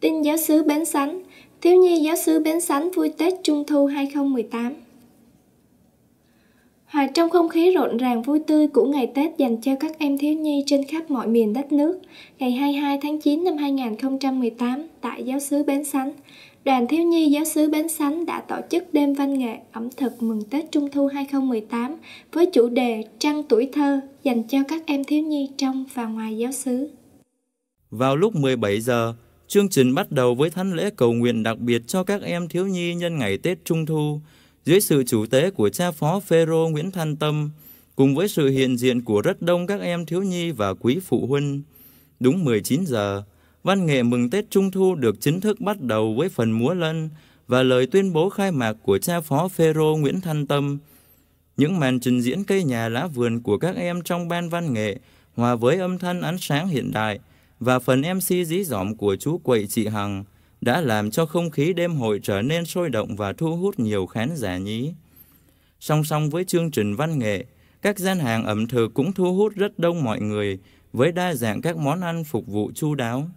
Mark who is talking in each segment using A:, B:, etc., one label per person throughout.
A: Tin giáo sứ Bến Sánh, thiếu nhi giáo sứ Bến Sánh vui Tết Trung thu 2018. Hòa trong không khí rộn ràng vui tươi của ngày Tết dành cho các em thiếu nhi trên khắp mọi miền đất nước, ngày 22 tháng 9 năm 2018 tại giáo sứ Bến Sánh, đoàn thiếu nhi giáo sứ Bến Sánh đã tổ chức đêm văn nghệ ẩm thực mừng Tết Trung thu 2018 với chủ đề Trăng tuổi thơ dành cho các em thiếu nhi trong và ngoài giáo sứ.
B: Vào lúc 17 giờ, Chương trình bắt đầu với thánh lễ cầu nguyện đặc biệt cho các em thiếu nhi nhân ngày Tết Trung Thu, dưới sự chủ tế của cha phó Phêrô Nguyễn Thanh Tâm, cùng với sự hiện diện của rất đông các em thiếu nhi và quý phụ huynh. Đúng 19 giờ, văn nghệ mừng Tết Trung Thu được chính thức bắt đầu với phần múa lân và lời tuyên bố khai mạc của cha phó Phêrô Nguyễn Thanh Tâm. Những màn trình diễn cây nhà lá vườn của các em trong ban văn nghệ hòa với âm thanh ánh sáng hiện đại – và phần MC dí dỏm của chú quậy chị Hằng đã làm cho không khí đêm hội trở nên sôi động và thu hút nhiều khán giả nhí. Song song với chương trình văn nghệ, các gian hàng ẩm thực cũng thu hút rất đông mọi người với đa dạng các món ăn phục vụ chu đáo.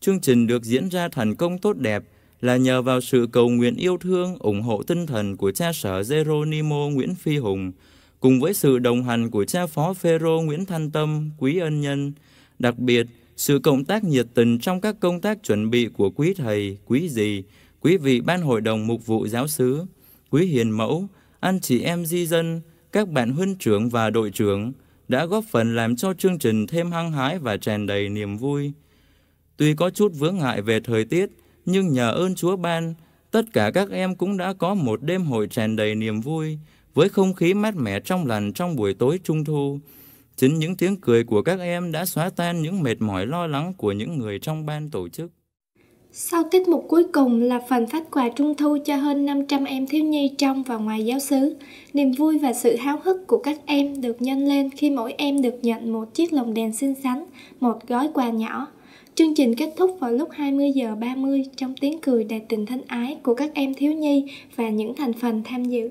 B: Chương trình được diễn ra thành công tốt đẹp là nhờ vào sự cầu nguyện yêu thương, ủng hộ tinh thần của cha sở Geronimo Nguyễn Phi Hùng, cùng với sự đồng hành của cha phó Phêrô Nguyễn Thanh Tâm, Quý Ân Nhân, đặc biệt sự cộng tác nhiệt tình trong các công tác chuẩn bị của quý thầy, quý dì, quý vị ban hội đồng mục vụ giáo xứ, quý hiền mẫu, anh chị em di dân, các bạn huynh trưởng và đội trưởng đã góp phần làm cho chương trình thêm hăng hái và tràn đầy niềm vui. Tuy có chút vướng ngại về thời tiết, nhưng nhờ ơn Chúa ban, tất cả các em cũng đã có một đêm hội tràn đầy niềm vui, với không khí mát mẻ trong lành trong buổi tối trung thu, Chính những tiếng cười của các em đã xóa tan những mệt mỏi lo lắng của những người trong ban tổ chức.
A: Sau tiết mục cuối cùng là phần phát quà trung thu cho hơn 500 em thiếu nhi trong và ngoài giáo xứ. Niềm vui và sự háo hức của các em được nhân lên khi mỗi em được nhận một chiếc lồng đèn xinh xắn, một gói quà nhỏ. Chương trình kết thúc vào lúc 20 giờ 30 trong tiếng cười đầy tình thân ái của các em thiếu nhi và những thành phần tham dự.